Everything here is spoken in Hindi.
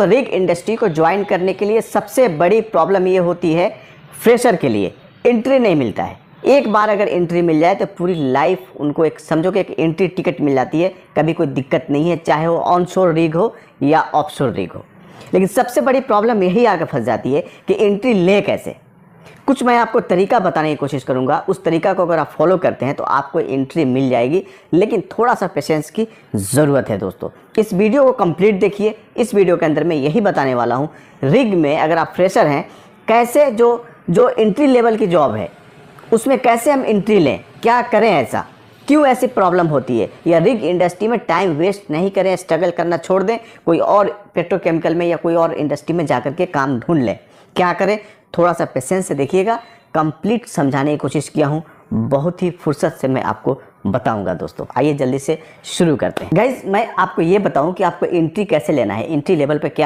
तो रिग इंडस्ट्री को ज्वाइन करने के लिए सबसे बड़ी प्रॉब्लम ये होती है फ्रेशर के लिए एंट्री नहीं मिलता है एक बार अगर एंट्री मिल जाए तो पूरी लाइफ उनको एक समझो कि एक एंट्री टिकट मिल जाती है कभी कोई दिक्कत नहीं है चाहे वो ऑन शोर रिग हो या ऑफ शोर रिग हो लेकिन सबसे बड़ी प्रॉब्लम यही आगे फंस जाती है कि एंट्री ले कैसे कुछ मैं आपको तरीका बताने की कोशिश करूंगा उस तरीका को अगर आप फॉलो करते हैं तो आपको एंट्री मिल जाएगी लेकिन थोड़ा सा पेशेंस की ज़रूरत है दोस्तों इस वीडियो को कंप्लीट देखिए इस वीडियो के अंदर मैं यही बताने वाला हूँ रिग में अगर आप फ्रेशर हैं कैसे जो जो एंट्री लेवल की जॉब है उसमें कैसे हम एंट्री लें क्या करें ऐसा क्यों ऐसी प्रॉब्लम होती है या रिग इंडस्ट्री में टाइम वेस्ट नहीं करें स्ट्रगल करना छोड़ दें कोई और पेट्रोकेमिकल में या कोई और इंडस्ट्री में जा के काम ढूंढ लें क्या करें थोड़ा सा पेशेंस से देखिएगा कंप्लीट समझाने की कोशिश किया हूँ बहुत ही फुर्सत से मैं आपको बताऊंगा दोस्तों आइए जल्दी से शुरू करते हैं गाइज मैं आपको ये बताऊं कि आपको एंट्री कैसे लेना है एंट्री लेवल पे क्या